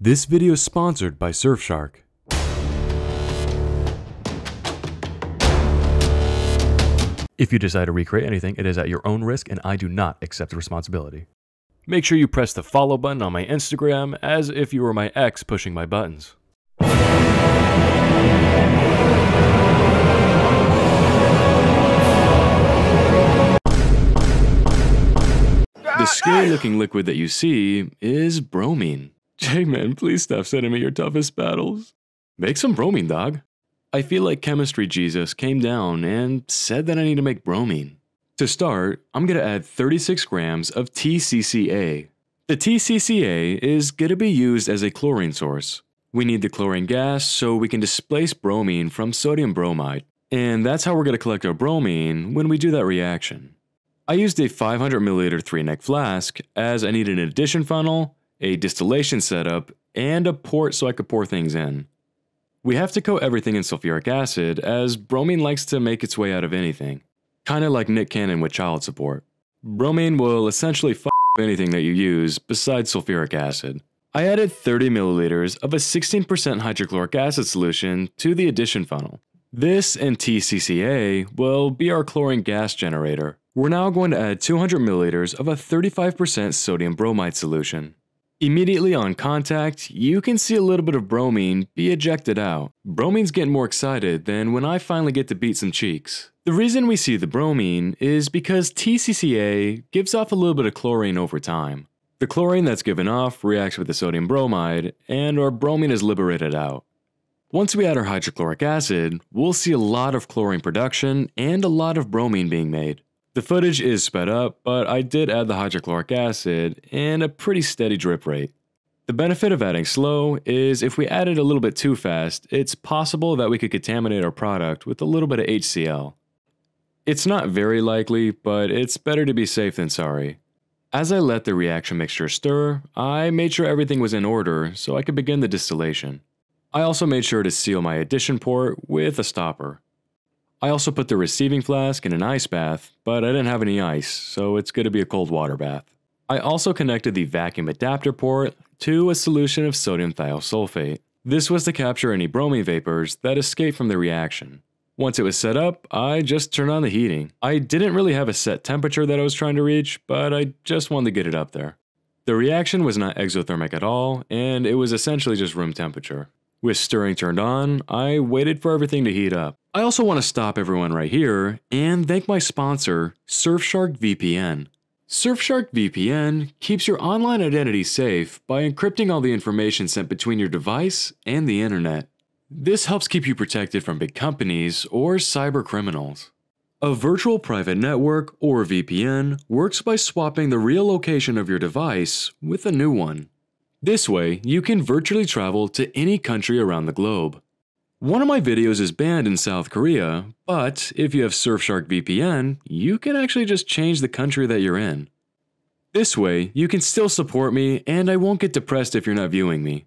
This video is sponsored by Surfshark. If you decide to recreate anything, it is at your own risk and I do not accept the responsibility. Make sure you press the follow button on my Instagram as if you were my ex pushing my buttons. The scary looking liquid that you see is bromine. J-Man, please stop sending me your toughest battles. Make some bromine, dog. I feel like Chemistry Jesus came down and said that I need to make bromine. To start, I'm going to add 36 grams of TCCA. The TCCA is going to be used as a chlorine source. We need the chlorine gas so we can displace bromine from sodium bromide. And that's how we're going to collect our bromine when we do that reaction. I used a 500 milliliter 3 neck flask as I need an addition funnel a distillation setup, and a port so I could pour things in. We have to coat everything in sulfuric acid, as bromine likes to make its way out of anything. Kinda like Nick Cannon with child support. Bromine will essentially fuck anything that you use besides sulfuric acid. I added 30 milliliters of a 16% hydrochloric acid solution to the addition funnel. This and TCCA will be our chlorine gas generator. We're now going to add 200 milliliters of a 35% sodium bromide solution. Immediately on contact, you can see a little bit of bromine be ejected out. Bromine's getting more excited than when I finally get to beat some cheeks. The reason we see the bromine is because TCCA gives off a little bit of chlorine over time. The chlorine that's given off reacts with the sodium bromide, and our bromine is liberated out. Once we add our hydrochloric acid, we'll see a lot of chlorine production and a lot of bromine being made. The footage is sped up, but I did add the hydrochloric acid and a pretty steady drip rate. The benefit of adding slow is if we add it a little bit too fast, it's possible that we could contaminate our product with a little bit of HCl. It's not very likely, but it's better to be safe than sorry. As I let the reaction mixture stir, I made sure everything was in order so I could begin the distillation. I also made sure to seal my addition port with a stopper. I also put the receiving flask in an ice bath, but I didn't have any ice, so it's going to be a cold water bath. I also connected the vacuum adapter port to a solution of sodium thiosulfate. This was to capture any bromine vapors that escaped from the reaction. Once it was set up, I just turned on the heating. I didn't really have a set temperature that I was trying to reach, but I just wanted to get it up there. The reaction was not exothermic at all, and it was essentially just room temperature. With stirring turned on, I waited for everything to heat up. I also want to stop everyone right here and thank my sponsor, Surfshark VPN. Surfshark VPN keeps your online identity safe by encrypting all the information sent between your device and the internet. This helps keep you protected from big companies or cyber criminals. A virtual private network, or VPN, works by swapping the real location of your device with a new one. This way, you can virtually travel to any country around the globe. One of my videos is banned in South Korea, but if you have Surfshark VPN, you can actually just change the country that you're in. This way, you can still support me and I won't get depressed if you're not viewing me.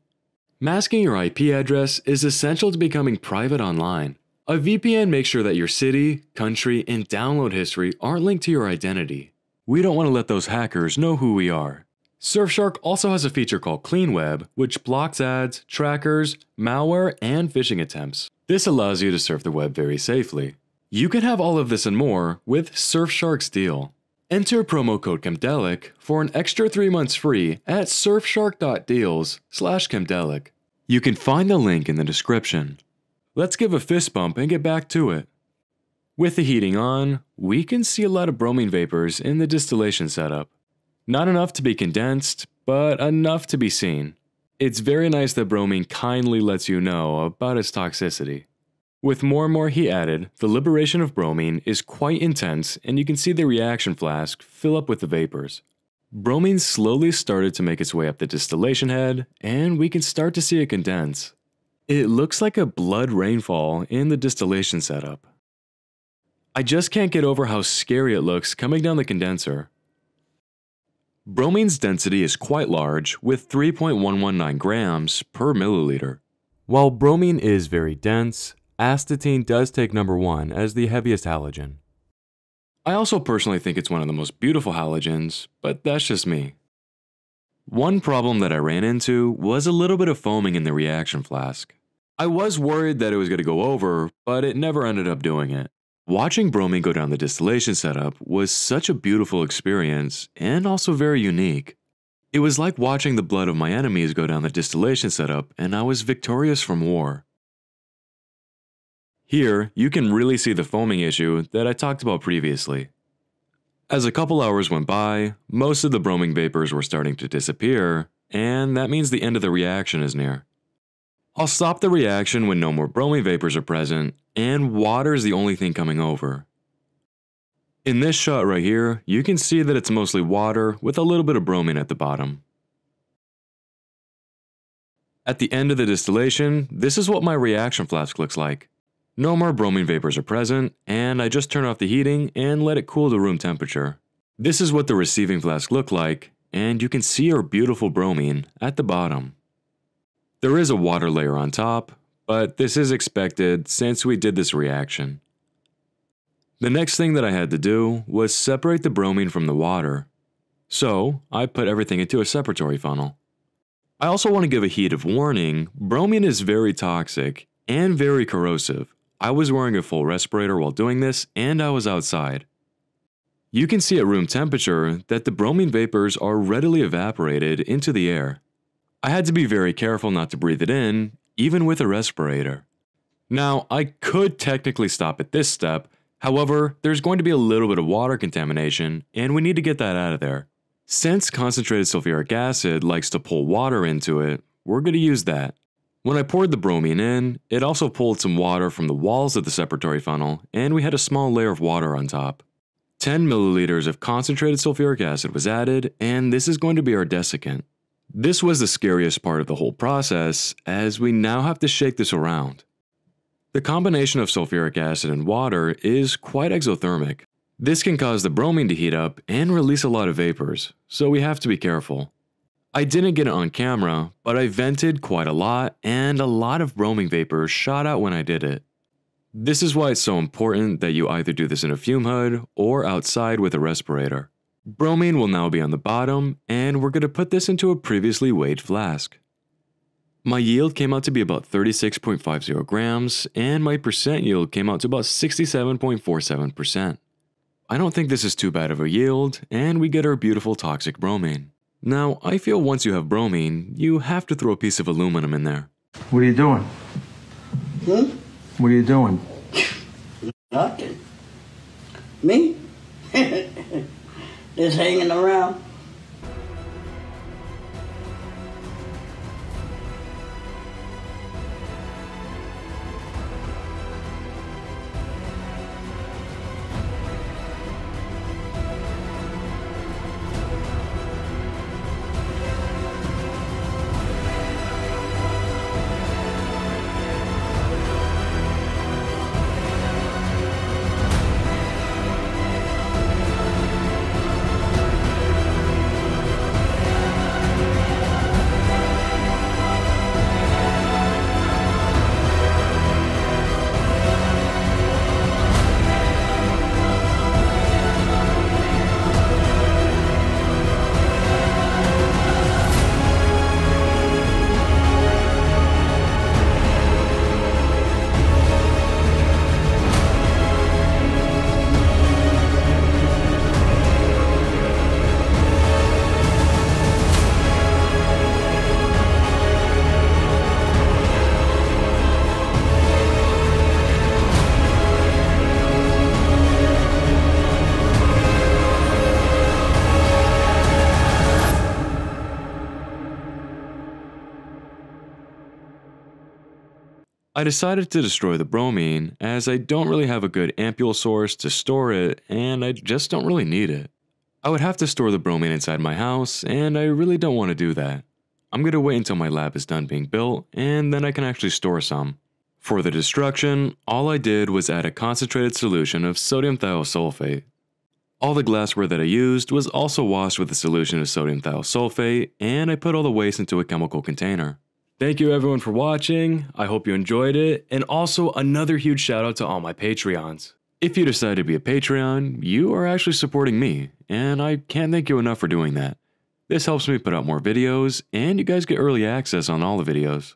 Masking your IP address is essential to becoming private online. A VPN makes sure that your city, country, and download history aren't linked to your identity. We don't want to let those hackers know who we are. Surfshark also has a feature called Clean Web, which blocks ads, trackers, malware, and phishing attempts. This allows you to surf the web very safely. You can have all of this and more with Surfshark's deal. Enter promo code Chemdelic for an extra three months free at surfshark.deals slash Chemdelic. You can find the link in the description. Let's give a fist bump and get back to it. With the heating on, we can see a lot of bromine vapors in the distillation setup. Not enough to be condensed, but enough to be seen. It's very nice that bromine kindly lets you know about its toxicity. With more and more, he added, the liberation of bromine is quite intense and you can see the reaction flask fill up with the vapors. Bromine slowly started to make its way up the distillation head and we can start to see it condense. It looks like a blood rainfall in the distillation setup. I just can't get over how scary it looks coming down the condenser. Bromine's density is quite large, with 3.119 grams per milliliter. While bromine is very dense, astatine does take number one as the heaviest halogen. I also personally think it's one of the most beautiful halogens, but that's just me. One problem that I ran into was a little bit of foaming in the reaction flask. I was worried that it was going to go over, but it never ended up doing it. Watching bromine go down the distillation setup was such a beautiful experience and also very unique. It was like watching the blood of my enemies go down the distillation setup and I was victorious from war. Here, you can really see the foaming issue that I talked about previously. As a couple hours went by, most of the bromine vapors were starting to disappear, and that means the end of the reaction is near. I'll stop the reaction when no more bromine vapors are present and water is the only thing coming over. In this shot right here, you can see that it's mostly water with a little bit of bromine at the bottom. At the end of the distillation, this is what my reaction flask looks like. No more bromine vapors are present, and I just turn off the heating and let it cool to room temperature. This is what the receiving flask looked like, and you can see our beautiful bromine at the bottom. There is a water layer on top, but this is expected since we did this reaction. The next thing that I had to do was separate the bromine from the water. So I put everything into a separatory funnel. I also want to give a heat of warning, bromine is very toxic and very corrosive. I was wearing a full respirator while doing this and I was outside. You can see at room temperature that the bromine vapors are readily evaporated into the air. I had to be very careful not to breathe it in, even with a respirator. Now, I could technically stop at this step, however, there's going to be a little bit of water contamination, and we need to get that out of there. Since concentrated sulfuric acid likes to pull water into it, we're going to use that. When I poured the bromine in, it also pulled some water from the walls of the separatory funnel, and we had a small layer of water on top. 10 milliliters of concentrated sulfuric acid was added, and this is going to be our desiccant. This was the scariest part of the whole process, as we now have to shake this around. The combination of sulfuric acid and water is quite exothermic. This can cause the bromine to heat up and release a lot of vapors, so we have to be careful. I didn't get it on camera, but I vented quite a lot and a lot of bromine vapor shot out when I did it. This is why it's so important that you either do this in a fume hood or outside with a respirator. Bromine will now be on the bottom, and we're going to put this into a previously weighed flask. My yield came out to be about 36.50 grams, and my percent yield came out to about 67.47%. I don't think this is too bad of a yield, and we get our beautiful toxic bromine. Now, I feel once you have bromine, you have to throw a piece of aluminum in there. What are you doing? Hmm? What are you doing? Nothing. Me? just hanging around. I decided to destroy the bromine, as I don't really have a good ampule source to store it, and I just don't really need it. I would have to store the bromine inside my house, and I really don't want to do that. I'm going to wait until my lab is done being built, and then I can actually store some. For the destruction, all I did was add a concentrated solution of sodium thiosulfate. All the glassware that I used was also washed with a solution of sodium thiosulfate, and I put all the waste into a chemical container. Thank you everyone for watching. I hope you enjoyed it. And also another huge shout out to all my Patreons. If you decide to be a Patreon, you are actually supporting me, and I can't thank you enough for doing that. This helps me put out more videos, and you guys get early access on all the videos.